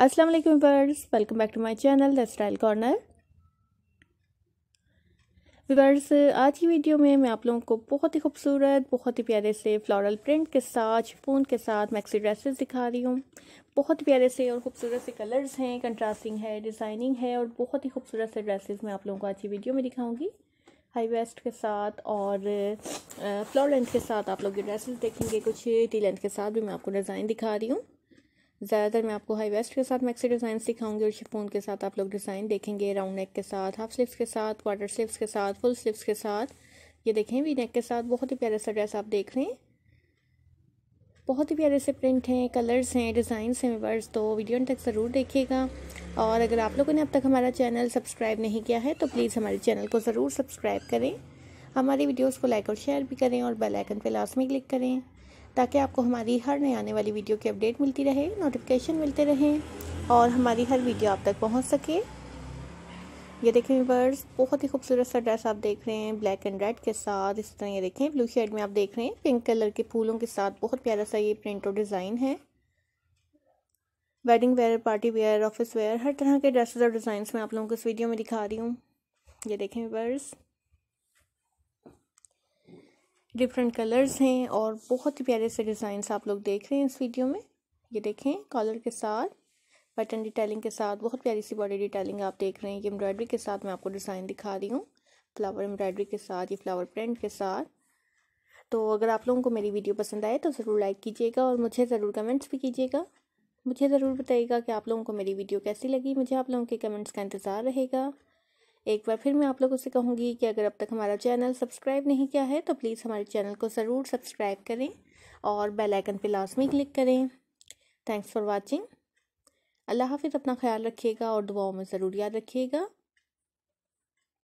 अस्सलाम वालेकुम viewers welcome back to my channel the style corner viewers आज की वीडियो में मैं आप लोगों को बहुत ही खूबसूरत बहुत ही प्यारे से फ्लोरल प्रिंट के साथ शिफून के साथ मैक्सी ड्रेसेस दिखा रही हूँ बहुत ही प्यारे से और खूबसूरत से कलर्स हैं कंट्रास्टिंग है डिज़ाइनिंग है और बहुत ही खूबसूरत से ड्रेसेस मैं आप लोगों को आज की वीडियो में दिखाऊँगी हाई वेस्ट के साथ और फ्लोर लेंथ के साथ आप लोग ये ड्रेसेस देखेंगे कुछ टी लेंथ के साथ भी मैं आपको डिज़ाइन दिखा रही हूँ ज़्यादातर मैं आपको हाई वेस्ट के साथ मैक्सी डिज़ाइन सिखाऊंगी और शिफोन के साथ आप लोग डिज़ाइन देखेंगे राउंड नेक के साथ हाफ स्लीवस के साथ क्वार्टर स्लीवस के साथ फुल स्लिप्स के साथ ये देखें वी नेक के साथ बहुत ही प्यारा सा ड्रेस आप देख रहे हैं बहुत ही प्यारे से प्रिंट हैं कलर्स हैं डिज़ाइन हैं वर्स तो वीडियो तक ज़रूर देखिएगा और अगर आप लोगों ने अब तक हमारा चैनल सब्सक्राइब नहीं किया है तो प्लीज़ हमारे चैनल को ज़रूर सब्सक्राइब करें हमारी वीडियोस को लाइक और शेयर भी करें और बेल आइकन पर लास्ट में क्लिक करें ताकि आपको हमारी हर नई आने वाली वीडियो की अपडेट मिलती रहे नोटिफिकेशन मिलते रहें और हमारी हर वीडियो आप तक पहुंच सके ये देखें व्यूवर्स बहुत ही खूबसूरत सा ड्रेस आप देख रहे हैं ब्लैक एंड रेड के साथ इस तरह ये देखें ब्लू शेड में आप देख रहे हैं पिंक कलर के फूलों के साथ बहुत प्यारा सा ये प्रिंट और डिज़ाइन है wedding wear party wear office wear हर तरह के ड्रेसेस और डिज़ाइन में आप लोगों को इस वीडियो में दिखा रही हूँ ये देखें व्यूवर्स डिफरेंट कलर्स हैं और बहुत ही प्यारे से डिज़ाइंस आप लोग देख रहे हैं इस वीडियो में ये देखें कॉलर के साथ बटन डिटेलिंग के साथ बहुत प्यारी सी बॉडी डिटेलिंग आप देख रहे हैं ये एम्ब्रॉयडरी के साथ मैं आपको डिज़ाइन दिखा रही हूँ फ्लावर एम्ब्रॉयडरी के साथ ये फ्लावर प्रिंट के साथ तो अगर आप लोगों को मेरी वीडियो पसंद आए तो ज़रूर लाइक कीजिएगा और मुझे ज़रूर कमेंट्स भी कीजिएगा मुझे ज़रूर बताइएगा कि आप लोगों को मेरी वीडियो कैसी लगी मुझे आप लोगों के कमेंट्स का इंतज़ार रहेगा एक बार फिर मैं आप लोगों से कहूँगी कि अगर अब तक हमारा चैनल सब्सक्राइब नहीं किया है तो प्लीज़ हमारे चैनल को ज़रूर सब्सक्राइब करें और बेल आइकन पे लाजमी क्लिक करें थैंक्स फॉर वाचिंग अल्लाह हाफिज़ अपना ख्याल रखिएगा और दुआओं में ज़रूर याद रखिएगा